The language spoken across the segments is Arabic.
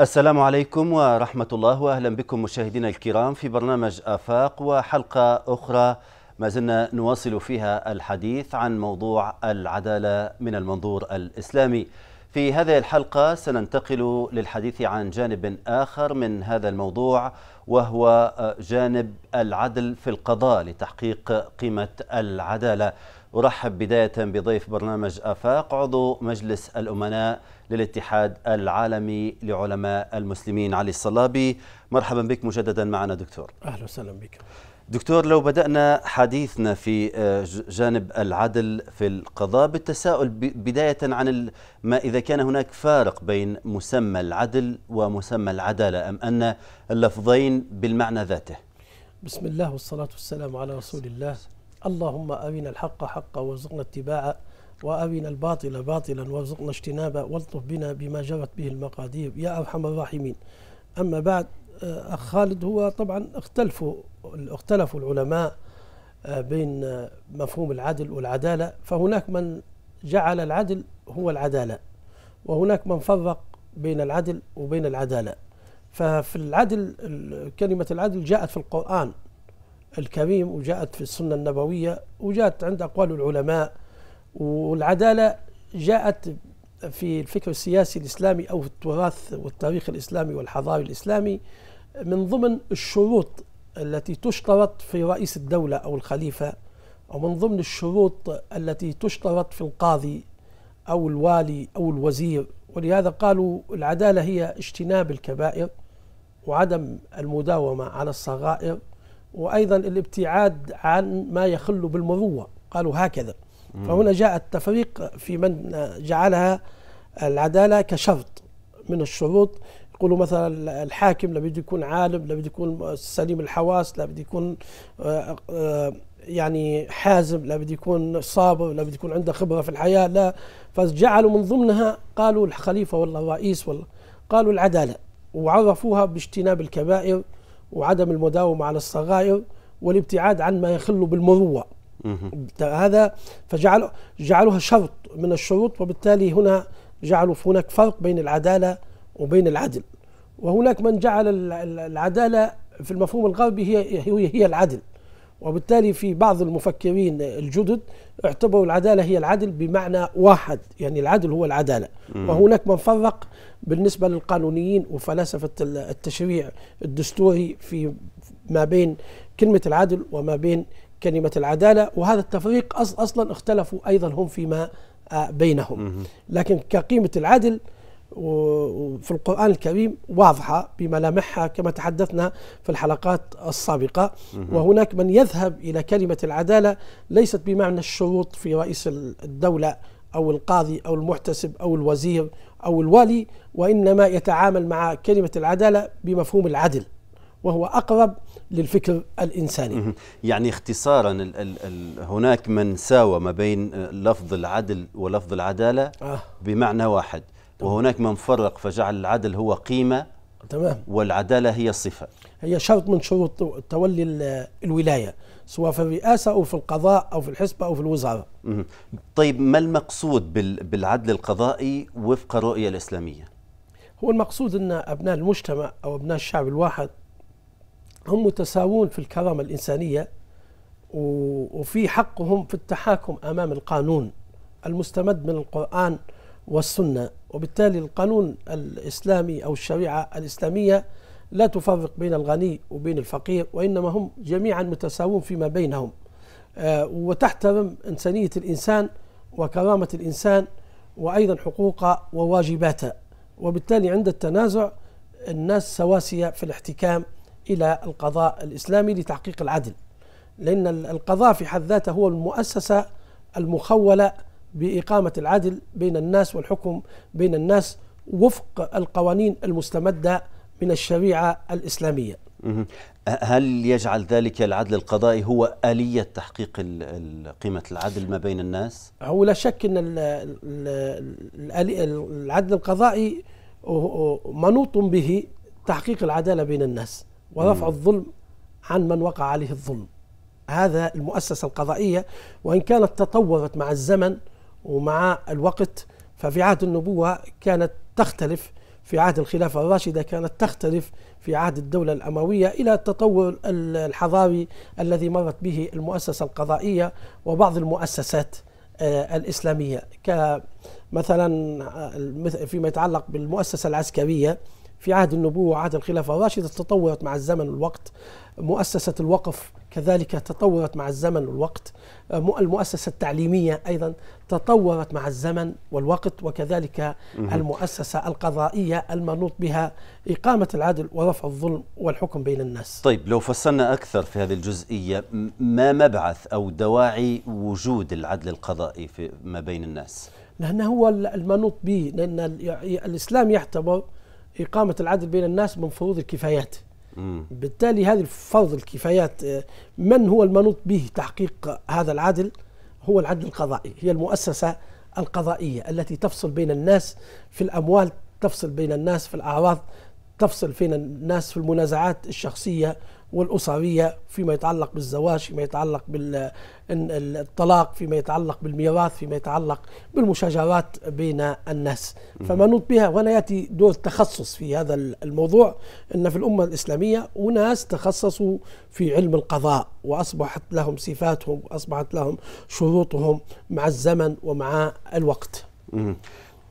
السلام عليكم ورحمة الله وأهلا بكم مشاهدينا الكرام في برنامج آفاق وحلقة أخرى ما زلنا نواصل فيها الحديث عن موضوع العدالة من المنظور الإسلامي في هذه الحلقة سننتقل للحديث عن جانب آخر من هذا الموضوع وهو جانب العدل في القضاء لتحقيق قيمة العدالة أرحب بداية بضيف برنامج آفاق عضو مجلس الأمناء للاتحاد العالمي لعلماء المسلمين علي الصلابي مرحبا بك مجددا معنا دكتور أهلا وسهلا بك دكتور لو بدأنا حديثنا في آه، جانب العدل في القضاء بالتساؤل بداية عن ما إذا كان هناك فارق بين مسمى العدل ومسمى العدالة أم أن اللفظين بالمعنى ذاته بسم الله والصلاة والسلام على رسول الله اللهم أرنا الحق حقا وارزقنا اتباعه وأرنا الباطل باطلا وارزقنا اجتنابه والطف بنا بما جرت به المقادير يا أرحم الراحمين أما بعد آه، أخ خالد هو طبعا اختلفوا اختلفوا العلماء آه، بين آه، مفهوم العدل والعدالة فهناك من جعل العدل هو العدالة وهناك من فرق بين العدل وبين العدالة ففي العدل كلمة العدل جاءت في القرآن الكريم وجاءت في السنة النبوية وجاءت عند أقوال العلماء والعدالة جاءت في الفكر السياسي الإسلامي أو في التراث والتاريخ الإسلامي والحضاري الإسلامي من ضمن الشروط التي تشترط في رئيس الدولة أو الخليفة ومن ضمن الشروط التي تشترط في القاضي أو الوالي أو الوزير ولهذا قالوا العدالة هي اجتناب الكبائر وعدم المداومة على الصغائر وأيضا الابتعاد عن ما يخل بالمروة قالوا هكذا فهنا جاء التفريق في من جعلها العدالة كشرط من الشروط يقولوا مثلا الحاكم لابد يكون عالم لابد يكون سليم الحواس لابد يكون آه، آه، يعني حازم لابد يكون صابر لابد يكون عنده خبرة في الحياة لا فجعلوا من ضمنها قالوا الخليفة ولا الرئيس ولا قالوا العدالة وعرفوها باجتناب الكبائر وعدم المداومة على الصغائر والابتعاد عن ما يخل بالمروة هذا فجعل جعلها شرط من الشروط وبالتالي هنا جعلوا هناك فرق بين العدالة وبين العدل وهناك من جعل العدالة في المفهوم الغربي هي هي, هي العدل وبالتالي في بعض المفكرين الجدد اعتبروا العدالة هي العدل بمعنى واحد يعني العدل هو العدالة وهناك من فرق بالنسبة للقانونيين وفلاسفة التشريع الدستوري في ما بين كلمة العدل وما بين كلمة العدالة وهذا التفريق أصلا اختلفوا أيضا هم فيما آه، بينهم لكن كقيمة العدل في القرآن الكريم واضحة بملامحها كما تحدثنا في الحلقات السابقة وهناك من يذهب إلى كلمة العدالة ليست بمعنى الشروط في رئيس الدولة أو القاضي أو المحتسب أو الوزير أو الوالي وإنما يتعامل مع كلمة العدالة بمفهوم العدل وهو أقرب للفكر الإنساني يعني اختصارا الـ الـ الـ هناك من ساوم بين لفظ العدل ولفظ العدالة آه. بمعنى واحد طبعا. وهناك من فرق فجعل العدل هو قيمة تمام والعدالة هي صفة هي شرط من شروط تولي الولاية سواء في الرئاسة أو في القضاء أو في الحسبة أو في الوزارة طيب ما المقصود بالعدل القضائي وفق الرؤية الإسلامية؟ هو المقصود أن أبناء المجتمع أو أبناء الشعب الواحد هم متساوون في الكرامة الإنسانية وفي حقهم في التحاكم أمام القانون المستمد من القرآن والسنة وبالتالي القانون الإسلامي أو الشريعة الإسلامية لا تفرق بين الغني وبين الفقير وإنما هم جميعا متساوون فيما بينهم آه، وتحترم إنسانية الإنسان وكرامة الإنسان وأيضا حقوقه وواجباته وبالتالي عند التنازع الناس سواسية في الاحتكام إلى القضاء الإسلامي لتحقيق العدل لأن القضاء في حد ذاته هو المؤسسة المخولة بإقامة العدل بين الناس والحكم بين الناس وفق القوانين المستمدة من الشريعة الإسلامية أه، هل يجعل ذلك العدل القضائي هو آلية تحقيق قيمة العدل ما بين الناس؟ هو لا شك أن العدل القضائي منوط به تحقيق العدالة بين الناس ورفع الظلم عن من وقع عليه الظلم هذا المؤسسة القضائية وإن كانت تطورت مع الزمن ومع الوقت ففي عهد النبوة كانت تختلف في عهد الخلافة الراشدة كانت تختلف في عهد الدولة الأموية إلى التطور الحضاري الذي مرت به المؤسسة القضائية وبعض المؤسسات آه، الإسلامية كمثلا آه، فيما يتعلق بالمؤسسة العسكرية في عهد النبوة وعهد الخلافة الراشدة تطورت مع الزمن والوقت مؤسسة الوقف كذلك تطورت مع الزمن والوقت المؤسسة التعليمية أيضا تطورت مع الزمن والوقت وكذلك المؤسسة القضائية المنوط بها إقامة العدل ورفع الظلم والحكم بين الناس طيب لو فصلنا أكثر في هذه الجزئية ما مبعث أو دواعي وجود العدل القضائي في ما بين الناس؟ لأنه هو المنوط به لأن الإسلام يعتبر إقامة العدل بين الناس من فروض الكفايات بالتالي هذه فرض الكفايات آه، من هو المنوط به تحقيق هذا العدل هو العدل القضائي هي المؤسسة القضائية التي تفصل بين الناس في الأموال تفصل بين الناس في الأعراض تفصل بين الناس في المنازعات الشخصية والأسرية فيما يتعلق بالزواج فيما يتعلق بالطلاق فيما يتعلق بالميراث فيما يتعلق بالمشاجرات بين الناس فما نوط بها وأنا يأتي دور تخصص في هذا الموضوع أن في الأمة الإسلامية أناس تخصصوا في علم القضاء وأصبحت لهم صفاتهم وأصبحت لهم شروطهم مع الزمن ومع الوقت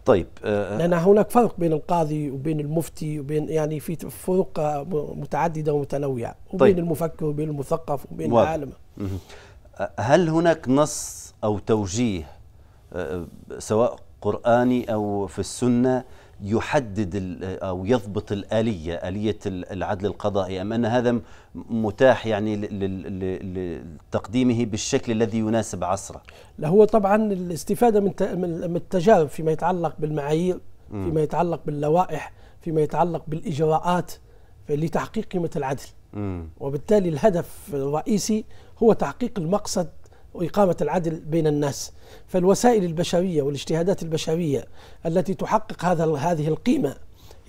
طيب آه، آه. لان هناك فرق بين القاضي وبين المفتي وبين يعني في فروق متعدده ومتنوعه وبين طيب. المفكر وبين المثقف وبين العالم هل هناك نص او توجيه آه، سواء قراني او في السنه يحدد او يضبط الاليه اليه العدل القضائي ام ان هذا متاح يعني لتقديمه بالشكل الذي يناسب عصره لا هو طبعا الاستفاده من من التجارب فيما يتعلق بالمعايير فيما يتعلق باللوائح فيما يتعلق بالاجراءات لتحقيق قيمه العدل وبالتالي الهدف الرئيسي هو تحقيق المقصد وإقامة العدل بين الناس فالوسائل البشرية والاجتهادات البشرية التي تحقق هذا هذه القيمة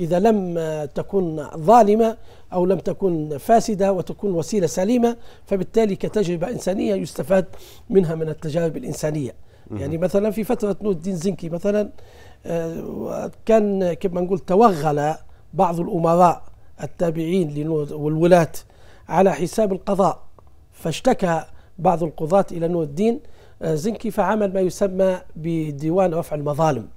إذا لم تكن ظالمة أو لم تكن فاسدة وتكون وسيلة سليمة فبالتالي كتجربة إنسانية يستفاد منها من التجارب الإنسانية يعني مثلا في فترة نور الدين زنكي مثلا آه، كان كما نقول توغل بعض الأمراء التابعين والولاة على حساب القضاء فاشتكى بعض القضاة إلى نور الدين آه، زنكي فعمل ما يسمى بديوان رفع المظالم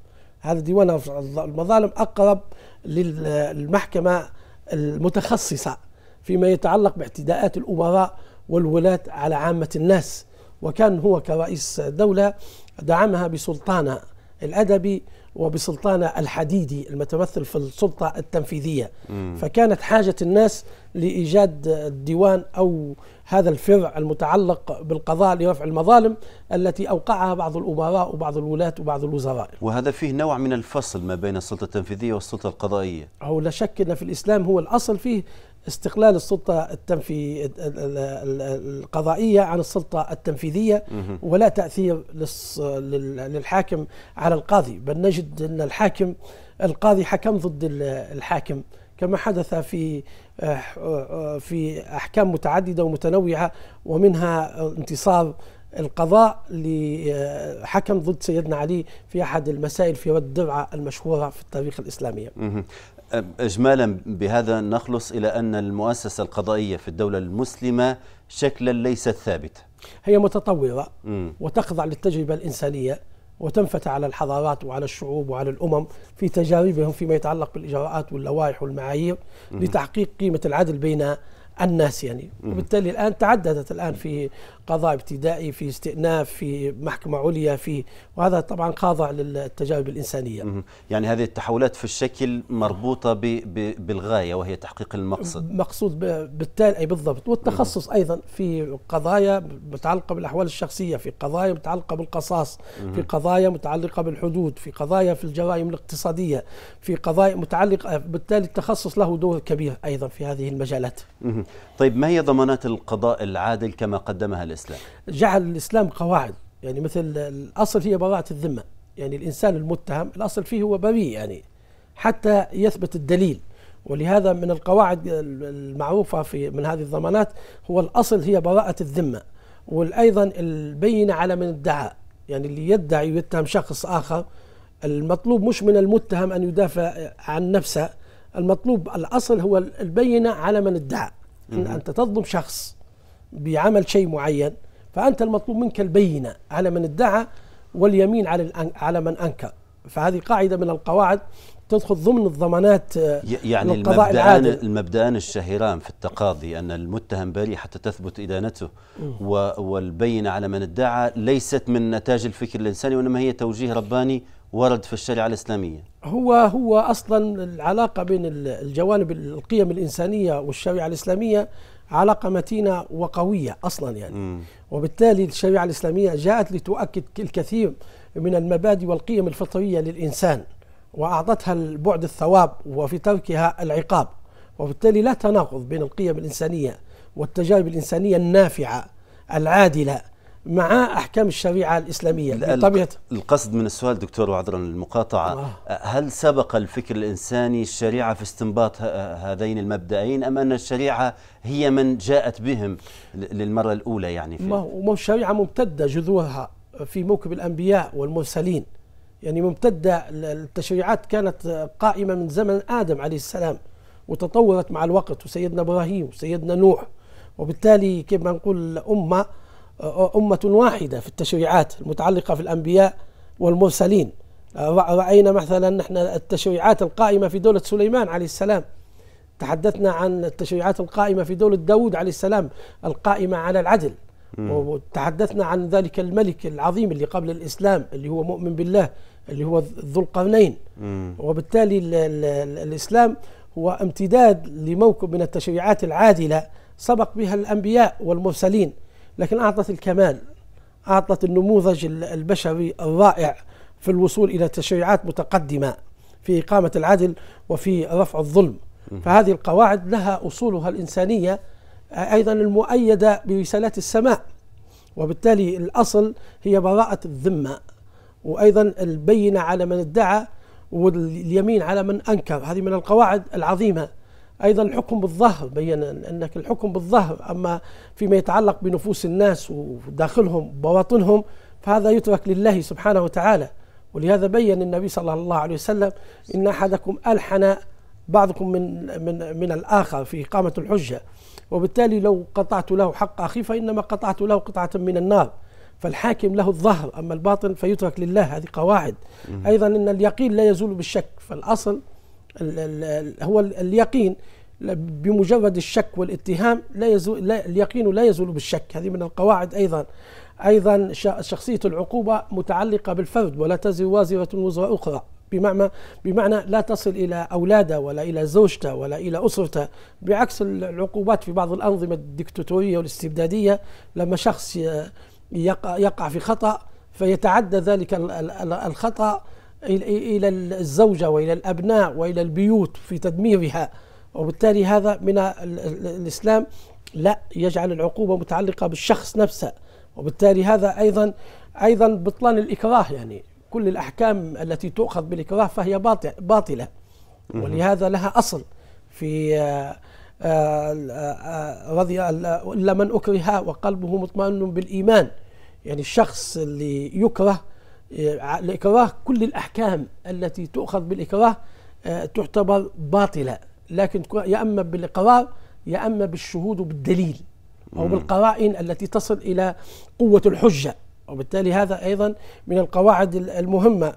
هذا ديوان رفع المظالم أقرب للمحكمة المتخصصة فيما يتعلق باعتداءات الأمراء والولاة على عامة الناس وكان هو كرئيس دولة دعمها بسلطانه الأدبي وبسلطانة الحديدي المتمثل في السلطة التنفيذية مم. فكانت حاجة الناس لإيجاد الديوان أو هذا الفرع المتعلق بالقضاء لرفع المظالم التي أوقعها بعض الأمراء وبعض الولاة وبعض الوزراء وهذا فيه نوع من الفصل ما بين السلطة التنفيذية والسلطة القضائية أو لا شك أن في الإسلام هو الأصل فيه استقلال السلطة التنفي القضائية عن السلطة التنفيذية ولا تأثير للحاكم على القاضي بل نجد أن الحاكم القاضي حكم ضد الحاكم كما حدث في في أحكام متعددة ومتنوعة ومنها انتصار القضاء لحكم ضد سيدنا علي في احد المسائل في الدرعه المشهوره في التاريخ الاسلامي. اجمالا بهذا نخلص الى ان المؤسسه القضائيه في الدوله المسلمه شكلا ليست ثابتا. هي متطوره م. وتخضع للتجربه الانسانيه وتنفتح على الحضارات وعلى الشعوب وعلى الامم في تجاربهم فيما يتعلق بالاجراءات واللوائح والمعايير م. لتحقيق قيمه العدل بين الناس يعني وبالتالي الان تعددت الان في قضاء ابتدائي في استئناف في محكمة عليا في وهذا طبعا خاضع للتجاوب الإنسانية يعني هذه التحولات في الشكل مربوطة بـ بـ بالغاية وهي تحقيق المقصد مقصود بالتالي أي بالضبط والتخصص أيضا في قضايا متعلقة بالأحوال الشخصية في قضايا متعلقة بالقصاص في قضايا متعلقة بالحدود في قضايا في الجرائم الاقتصادية في قضايا متعلقة بالتالي التخصص له دور كبير أيضا في هذه المجالات طيب ما هي ضمانات القضاء العادل كما قدمها الاسلام الاسلام جعل الاسلام قواعد يعني مثل الاصل هي براءه الذمه يعني الانسان المتهم الاصل فيه هو بريء يعني حتى يثبت الدليل ولهذا من القواعد المعروفه في من هذه الضمانات هو الاصل هي براءه الذمه وايضا البينه على من ادعى يعني اللي يدعي ويتهم شخص اخر المطلوب مش من المتهم ان يدافع عن نفسه المطلوب الاصل هو البينه على من ادعى ان انت تظلم شخص بعمل شيء معين فأنت المطلوب منك البينة على من ادعى واليمين على على من أنكر فهذه قاعدة من القواعد تدخل ضمن الضمانات آه، يعني القضاء المبدأان, المبدأان الشهيران في التقاضي أن المتهم بريء حتى تثبت إدانته والبينة على من ادعى ليست من نتاج الفكر الإنساني وإنما هي توجيه رباني ورد في الشريعة الإسلامية هو هو أصلا العلاقة بين الجوانب القيم الإنسانية والشريعة الإسلامية علاقه متينه وقويه اصلا يعني م. وبالتالي الشريعه الاسلاميه جاءت لتؤكد الكثير من المبادئ والقيم الفطريه للانسان واعطتها البعد الثواب وفي تركها العقاب وبالتالي لا تناقض بين القيم الانسانيه والتجارب الانسانيه النافعه العادله مع احكام الشريعه الاسلاميه بطبيعه القصد من السؤال دكتور وعذرا للمقاطعه آه. هل سبق الفكر الانساني الشريعه في استنباط هذين المبدأين ام ان الشريعه هي من جاءت بهم للمره الاولى يعني في ما الشريعه ممتده جذورها في موكب الانبياء والمرسلين يعني ممتده التشريعات كانت قائمه من زمن ادم عليه السلام وتطورت مع الوقت وسيدنا ابراهيم وسيدنا نوح وبالتالي كما نقول الامه أمة واحدة في التشريعات المتعلقة في الأنبياء والمرسلين رأينا مثلا نحن التشريعات القائمة في دولة سليمان عليه السلام تحدثنا عن التشريعات القائمة في دولة داود عليه السلام القائمة على العدل وتحدثنا عن ذلك الملك العظيم اللي قبل الإسلام اللي هو مؤمن بالله اللي هو ذو القرنين وبالتالي الـ الـ الـ الإسلام هو امتداد لموكب من التشريعات العادلة سبق بها الأنبياء والمرسلين لكن أعطت الكمال أعطت النموذج البشري الرائع في الوصول إلى تشريعات متقدمة في إقامة العدل وفي رفع الظلم فهذه القواعد لها أصولها الإنسانية أيضا المؤيدة برسالات السماء وبالتالي الأصل هي براءة الذمة وأيضا البينة على من ادعى واليمين على من أنكر هذه من القواعد العظيمة أيضا الحكم بالظهر بين أنك الحكم بالظهر أما فيما يتعلق بنفوس الناس وداخلهم بواطنهم فهذا يترك لله سبحانه وتعالى ولهذا بين النبي صلى الله عليه وسلم إن أحدكم ألحن بعضكم من من من الآخر في إقامة الحجة وبالتالي لو قطعت له حق أخي فإنما قطعت له قطعة من النار فالحاكم له الظهر أما الباطن فيترك لله هذه قواعد أيضا أن اليقين لا يزول بالشك فالأصل هو اليقين بمجرد الشك والاتهام لا يزول لا اليقين لا يزول بالشك هذه من القواعد ايضا ايضا شخصيه العقوبه متعلقه بالفرد ولا تزر وازره وزر اخرى بمعنى بمعنى لا تصل الى اولاده ولا الى زوجته ولا الى اسرته بعكس العقوبات في بعض الانظمه الدكتاتوريه والاستبداديه لما شخص يقع, يقع في خطا فيتعدى ذلك الخطا إلى الزوجة وإلى الأبناء وإلى البيوت في تدميرها وبالتالي هذا من الإسلام لا يجعل العقوبة متعلقة بالشخص نفسه وبالتالي هذا أيضا أيضا بطلان الإكراه يعني كل الأحكام التي تؤخذ بالإكراه فهي باطلة ولهذا لها أصل في آه، آه، آه، رضي إلا من أكره وقلبه مطمئن بالإيمان يعني الشخص اللي يكره الإكراه كل الأحكام التي تؤخذ بالإكراه آه، تعتبر باطلة لكن يا أما بالقرار يا أما بالشهود وبالدليل أو بالقرائن التي تصل إلى قوة الحجة وبالتالي هذا أيضا من القواعد المهمة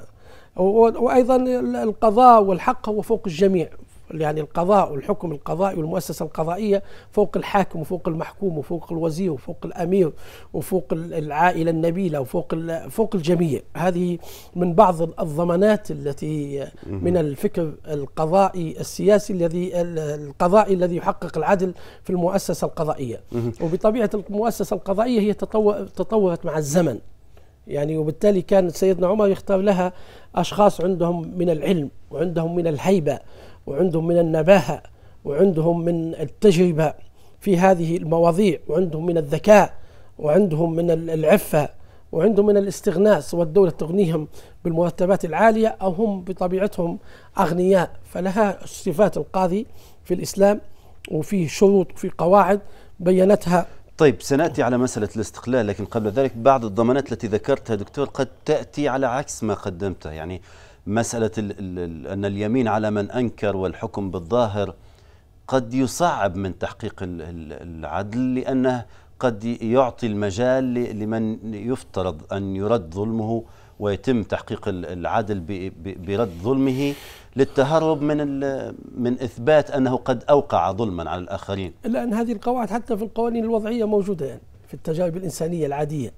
وأيضا القضاء والحق هو فوق الجميع يعني القضاء والحكم القضائي والمؤسسة القضائية فوق الحاكم وفوق المحكوم وفوق الوزير وفوق الأمير وفوق العائلة النبيلة وفوق فوق الجميع هذه من بعض الضمانات التي من الفكر القضائي السياسي الذي القضائي الذي يحقق العدل في المؤسسة القضائية وبطبيعة المؤسسة القضائية هي تطورت مع الزمن يعني وبالتالي كان سيدنا عمر يختار لها أشخاص عندهم من العلم وعندهم من الهيبة وعندهم من النباهة وعندهم من التجربة في هذه المواضيع وعندهم من الذكاء وعندهم من العفة وعندهم من الاستغناس والدولة تغنيهم بالمرتبات العالية أو هم بطبيعتهم أغنياء فلها صفات القاضي في الإسلام وفيه شروط وفي قواعد بينتها طيب سنأتي على مسألة الاستقلال لكن قبل ذلك بعض الضمانات التي ذكرتها دكتور قد تأتي على عكس ما قدمته يعني مسألة الـ الـ أن اليمين على من أنكر والحكم بالظاهر قد يصعب من تحقيق العدل لأنه قد يعطي المجال لمن يفترض أن يرد ظلمه ويتم تحقيق العدل برد ظلمه للتهرب من من اثبات انه قد اوقع ظلما على الاخرين. لان هذه القواعد حتى في القوانين الوضعيه موجوده يعني في التجارب الانسانيه العاديه.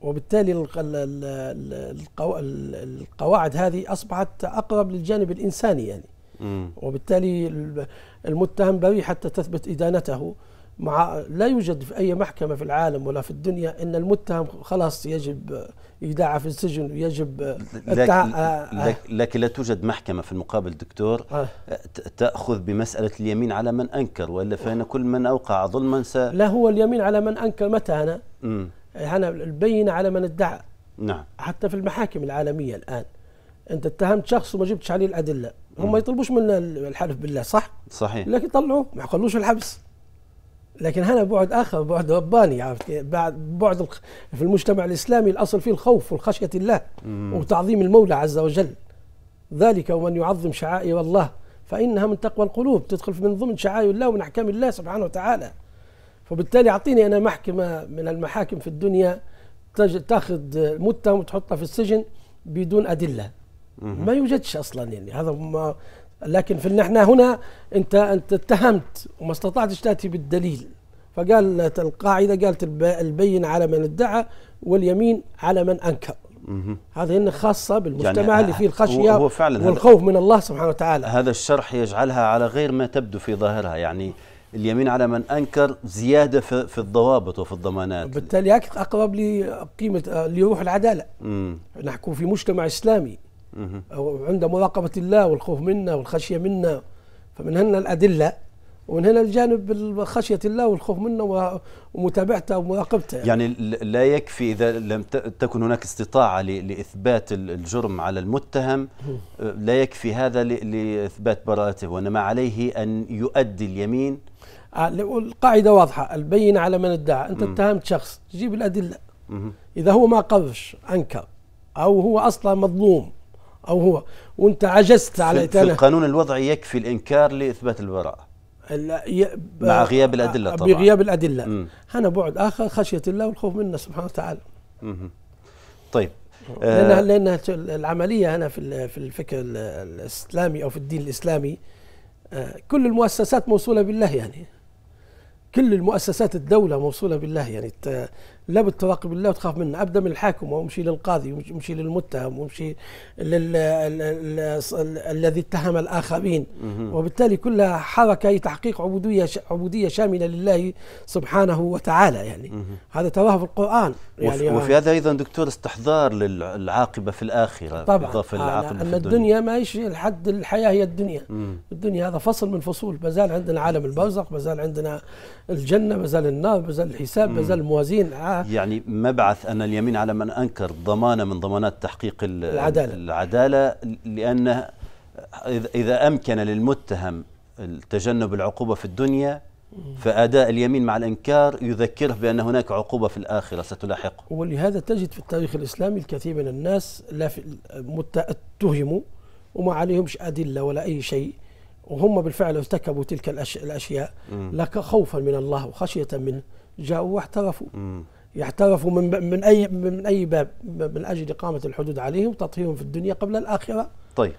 وبالتالي القواعد هذه اصبحت اقرب للجانب الانساني يعني وبالتالي المتهم بريء حتى تثبت ادانته مع لا يوجد في اي محكمه في العالم ولا في الدنيا ان المتهم خلاص يجب ايداع في السجن ويجب لكن, آه، آه. لكن لا توجد محكمه في المقابل دكتور آه. تاخذ بمساله اليمين على من انكر والا فان كل من اوقع ظلما س لا هو اليمين على من انكر متى انا؟ مم. هنا البينة على من ادعى نعم حتى في المحاكم العالمية الآن أنت اتهمت شخص وما جبتش عليه الأدلة هم ما يطلبوش منا الحلف بالله صح؟ صحيح لكن طلعوه ما خلوش الحبس لكن هنا بعد اخر بعد رباني عرفت بعد بعد في المجتمع الاسلامي الاصل فيه الخوف والخشيه الله مم. وتعظيم المولى عز وجل ذلك ومن يعظم شعائر الله فانها من تقوى القلوب تدخل من ضمن شعائر الله ومن احكام الله سبحانه وتعالى فبالتالي اعطيني انا محكمه من المحاكم في الدنيا تاخذ متهم وتحطه في السجن بدون ادله ما يوجدش اصلا يعني هذا ما لكن في نحن هنا انت انت اتهمت وما استطعتش تاتي بالدليل فقالت القاعده قالت البين على من ادعى واليمين على من انكر هذه هنا خاصة بالمجتمع يعني اللي فيه الخشية هو فعلا والخوف من الله سبحانه وتعالى هذا الشرح يجعلها على غير ما تبدو في ظاهرها يعني اليمين على من انكر زياده في, في الضوابط وفي الضمانات بالتالي هيك اقرب لقيمه آه، لروح العداله مم. نحكو في مجتمع اسلامي مم. عند مراقبه الله والخوف منا والخشيه منا فمن هنا الادله ومن هنا الجانب خشية الله والخوف منه ومتابعته ومراقبته يعني. يعني لا يكفي إذا لم تكن هناك استطاعة لإثبات الجرم على المتهم أه، لا يكفي هذا لإثبات براءته وإنما عليه أن يؤدي اليمين آه، القاعدة واضحة البينة على من ادعى أنت اتهمت شخص تجيب الأدلة إذا هو ما قضش أنكر أو هو أصلا مظلوم أو هو وأنت عجزت على في, في القانون الوضعي يكفي الإنكار لإثبات البراءة مع غياب الأدلة آه، طبعا بغياب الأدلة هنا بعد آخر خشية الله والخوف منه سبحانه وتعالى طيب لأنها, آه، لأن العملية هنا في في الفكر الإسلامي أو في الدين الإسلامي آه، كل المؤسسات موصولة بالله يعني كل المؤسسات الدولة موصولة بالله يعني لابد تراقب الله وتخاف منه ابدا من الحاكم وامشي للقاضي وامشي للمتهم وامشي الذي اتهم الاخرين وبالتالي كلها حركه تحقيق عبوديه عبوديه شامله لله سبحانه وتعالى يعني هذا تراه في القران يعني وفي آه. هذا ايضا دكتور استحضار للعاقبه في الاخره طبعا آه، في العاقبة ان الدنيا ما يشي الحد الحياه هي الدنيا الدنيا هذا فصل من فصول ما زال عندنا عالم البرزخ ما زال عندنا الجنه ما زال النار ما زال الحساب ما زال الموازين آه، يعني مبعث أن اليمين على من أنكر ضمانة من ضمانات تحقيق العدالة, العدالة لأن إذا أمكن للمتهم تجنب العقوبة في الدنيا فأداء اليمين مع الإنكار يذكره بأن هناك عقوبة في الآخرة ستلاحقه ولهذا تجد في التاريخ الإسلامي الكثير من الناس لا اتهموا وما عليهمش أدلة ولا أي شيء وهم بالفعل ارتكبوا تلك الأشياء لك خوفا من الله وخشية منه جاءوا واحترفوا يحترفوا من من اي من اي باب من اجل اقامه الحدود عليهم وتطهيرهم في الدنيا قبل الاخره. طيب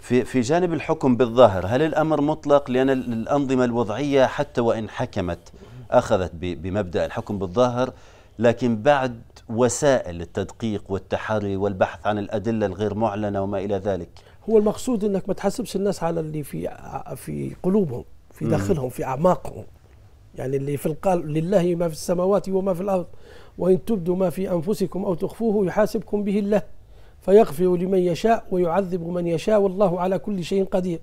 في في جانب الحكم بالظاهر هل الامر مطلق لان الانظمه الوضعيه حتى وان حكمت اخذت بمبدا الحكم بالظاهر لكن بعد وسائل التدقيق والتحري والبحث عن الادله الغير معلنه وما الى ذلك. هو المقصود انك ما تحاسبش الناس على اللي في في قلوبهم في داخلهم في اعماقهم. يعني اللي في القال لله ما في السماوات وما في الأرض وإن تبدوا ما في أنفسكم أو تخفوه يحاسبكم به الله فيغفر لمن يشاء ويعذب من يشاء والله على كل شيء قدير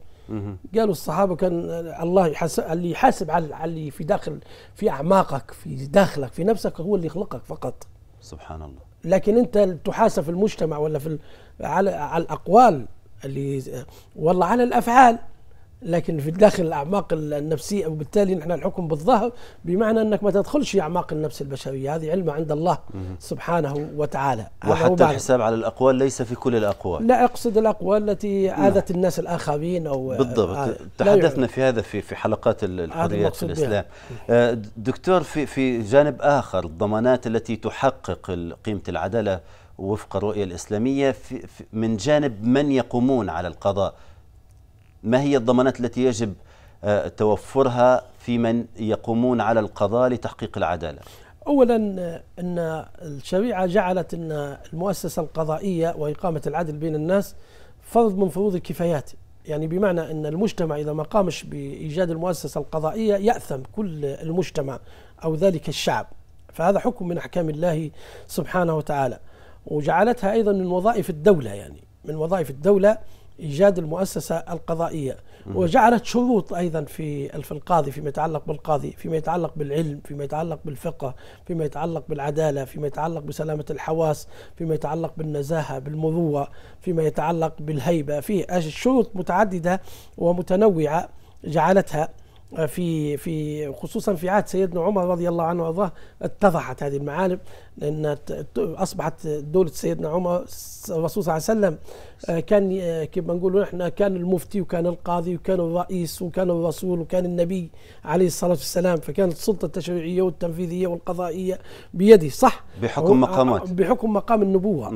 قالوا الصحابه كان الله يحاسب اللي يحاسب على اللي في داخل في اعماقك في داخلك في نفسك هو اللي يخلقك فقط سبحان الله لكن انت تحاسب في المجتمع ولا في على على الاقوال اللي والله على الافعال لكن في داخل الاعماق النفسيه وبالتالي نحن الحكم بالظهر بمعنى انك ما تدخلش اعماق النفس البشريه هذه علم عند الله سبحانه وتعالى وحتى الحساب على الاقوال ليس في كل الاقوال لا اقصد الاقوال التي عادت نعم. الناس الاخرين او بالضبط آه تحدثنا في هذا في في حلقات الحريات في الاسلام آه دكتور في في جانب اخر الضمانات التي تحقق قيمه العداله وفق الرؤيه الاسلاميه في من جانب من يقومون على القضاء ما هي الضمانات التي يجب آه، توفرها في من يقومون على القضاء لتحقيق العدالة أولا آه، أن الشريعة جعلت أن المؤسسة القضائية وإقامة العدل بين الناس فرض من فروض الكفايات يعني بمعنى أن المجتمع إذا ما قامش بإيجاد المؤسسة القضائية يأثم كل المجتمع أو ذلك الشعب فهذا حكم من أحكام الله سبحانه وتعالى وجعلتها أيضا من وظائف الدولة يعني من وظائف الدولة إيجاد المؤسسة القضائية وجعلت شروط أيضا في في القاضي فيما يتعلق بالقاضي فيما يتعلق بالعلم فيما يتعلق بالفقه فيما يتعلق بالعدالة فيما يتعلق بسلامة الحواس فيما يتعلق بالنزاهة بالمروة فيما يتعلق بالهيبة في شروط متعددة ومتنوعة جعلتها آه، في في خصوصا في عهد سيدنا عمر رضي الله عنه وارضاه اتضحت هذه المعالم لان اصبحت دوله سيدنا عمر الرسول صلى الله عليه وسلم آه، كان آه، كما نقول نحن كان المفتي وكان القاضي وكان الرئيس وكان الرسول وكان النبي عليه الصلاه والسلام فكانت السلطه التشريعيه والتنفيذيه والقضائيه بيده صح بحكم مقامات بحكم مقام النبوه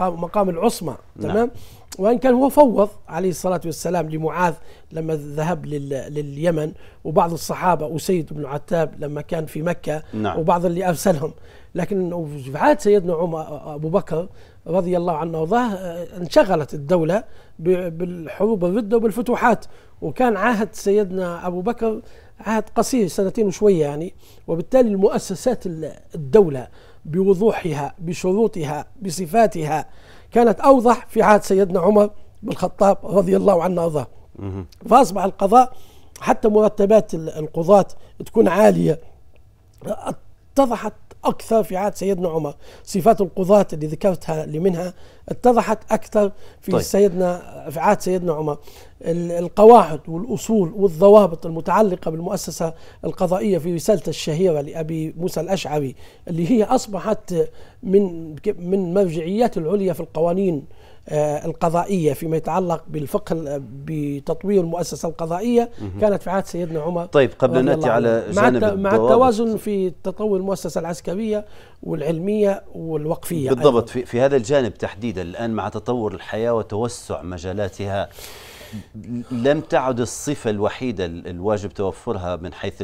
مقام العصمه نعم. تمام نعم. وإن كان هو فوض عليه الصلاة والسلام لمعاذ لما ذهب لليمن وبعض الصحابة وسيد بن عتاب لما كان في مكة نعم. وبعض اللي أرسلهم لكن في عهد سيدنا عمر أبو بكر رضي الله عنه وارضاه انشغلت الدولة بالحروب الردة وبالفتوحات وكان عهد سيدنا أبو بكر عهد قصير سنتين وشوية يعني وبالتالي المؤسسات الدولة بوضوحها بشروطها بصفاتها كانت أوضح في عهد سيدنا عمر بن الخطاب رضي الله عنه أرضاه فأصبح القضاء حتى مرتبات القضاة تكون عالية اتضحت أكثر في عهد سيدنا عمر صفات القضاة اللي ذكرتها اللي منها اتضحت أكثر في طيب. سيدنا في عهد سيدنا عمر القواعد والأصول والضوابط المتعلقة بالمؤسسة القضائية في رسالته الشهيرة لأبي موسى الأشعري اللي هي أصبحت من من مرجعيات العليا في القوانين آه، القضائية فيما يتعلق بالفقه بتطوير المؤسسة القضائية كانت في عهد سيدنا عمر طيب قبل أن نأتي على جانب مع, مع التوازن في تطور المؤسسة العسكرية والعلمية والوقفية بالضبط أيضاً. في هذا الجانب تحديدا الآن مع تطور الحياة وتوسع مجالاتها لم تعد الصفة الوحيدة الواجب توفرها من حيث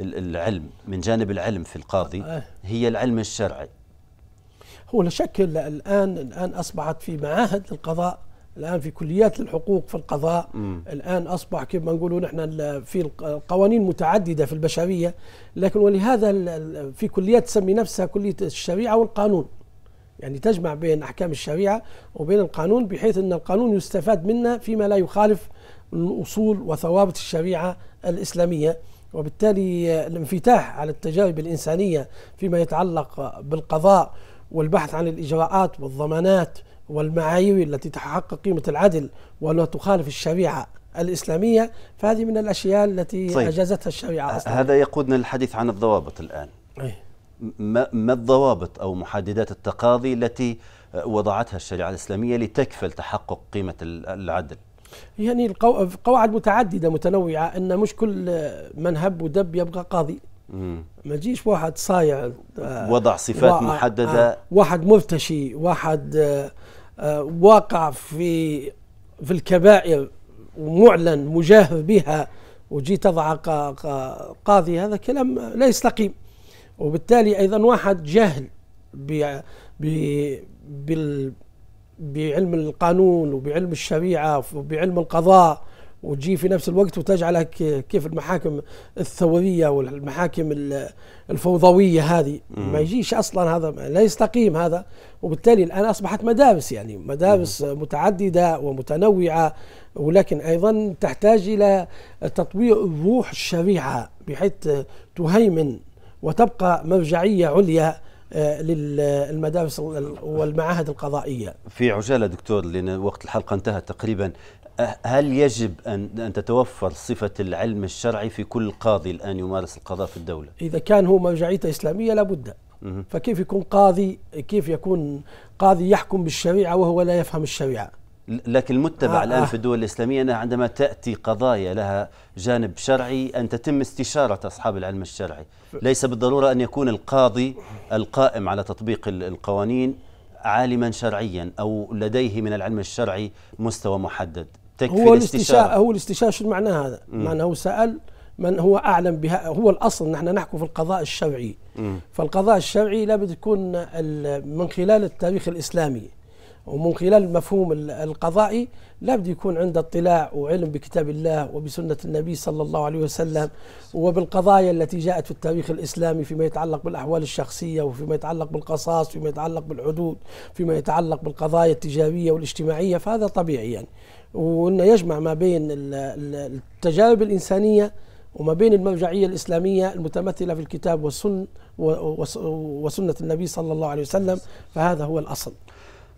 العلم من جانب العلم في القاضي آه. هي العلم الشرعي هو لا شك الان الان اصبحت في معاهد للقضاء الان في كليات الحقوق في القضاء م. الان اصبح كما نقولوا نحن في القوانين متعدده في البشريه لكن ولهذا في كليات تسمي نفسها كليه الشريعه والقانون يعني تجمع بين احكام الشريعه وبين القانون بحيث ان القانون يستفاد منه فيما لا يخالف اصول وثوابت الشريعه الاسلاميه وبالتالي الانفتاح على التجارب الانسانيه فيما يتعلق بالقضاء والبحث عن الإجراءات والضمانات والمعايير التي تحقق قيمة العدل ولا تخالف الشريعة الإسلامية فهذه من الأشياء التي طيب. أجازتها الشريعة أصلا هذا يقودنا للحديث عن الضوابط الآن أيه؟ ما, ما الضوابط أو محددات التقاضي التي وضعتها الشريعة الإسلامية لتكفل تحقق قيمة العدل يعني القواعد متعددة متنوعة أن مش كل من هب ودب يبقى قاضي ما تجيش واحد صايع آه، وضع صفات محدده آه، واحد مرتشي واحد آه، واقع في في الكبائر ومعلن مجاهر بها وجي تضع قاضي هذا كلام لا يستقيم وبالتالي ايضا واحد جاهل ب بعلم القانون وبعلم الشريعه وبعلم القضاء وتجي في نفس الوقت وتجعلك كيف المحاكم الثوريه والمحاكم الفوضويه هذه مم. ما يجيش اصلا هذا لا يستقيم هذا وبالتالي الان اصبحت مدارس يعني مدارس مم. متعدده ومتنوعه ولكن ايضا تحتاج الى تطوير روح الشريعه بحيث تهيمن وتبقى مرجعيه عليا آه، للمدارس والمعاهد القضائيه. في عجاله دكتور لان وقت الحلقه انتهى تقريبا هل يجب أن أن تتوفر صفة العلم الشرعي في كل قاضي الآن يمارس القضاء في الدولة؟ إذا كان هو مرجعيته إسلامية لابد فكيف يكون قاضي كيف يكون قاضي يحكم بالشريعة وهو لا يفهم الشريعة؟ لكن المتبع آه الآن آه في الدول الإسلامية أنها عندما تأتي قضايا لها جانب شرعي أن تتم استشارة أصحاب العلم الشرعي ليس بالضرورة أن يكون القاضي القائم على تطبيق القوانين عالما شرعيا أو لديه من العلم الشرعي مستوى محدد تكفي هو الاستشارة هو الاستشارة شو معنى هذا؟ معنى هو سأل من هو أعلم بها هو الأصل نحن نحكم في القضاء الشرعي فالقضاء الشرعي لابد يكون من خلال التاريخ الإسلامي ومن خلال المفهوم القضائي لابد يكون عنده اطلاع وعلم بكتاب الله وبسنة النبي صلى الله عليه وسلم وبالقضايا التي جاءت في التاريخ الإسلامي فيما يتعلق بالأحوال الشخصية وفيما يتعلق بالقصاص فيما يتعلق بالحدود فيما يتعلق بالقضايا التجارية والاجتماعية فهذا طبيعي يعني وأنه يجمع ما بين التجارب الإنسانية وما بين المرجعية الإسلامية المتمثلة في الكتاب والسن وسنة النبي صلى الله عليه وسلم فهذا هو الأصل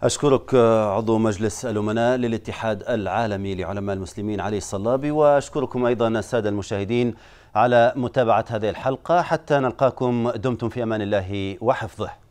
أشكرك آه، عضو مجلس الأمناء للاتحاد العالمي لعلماء المسلمين علي الصلابي وأشكركم أيضا السادة المشاهدين على متابعة هذه الحلقة حتى نلقاكم دمتم في أمان الله وحفظه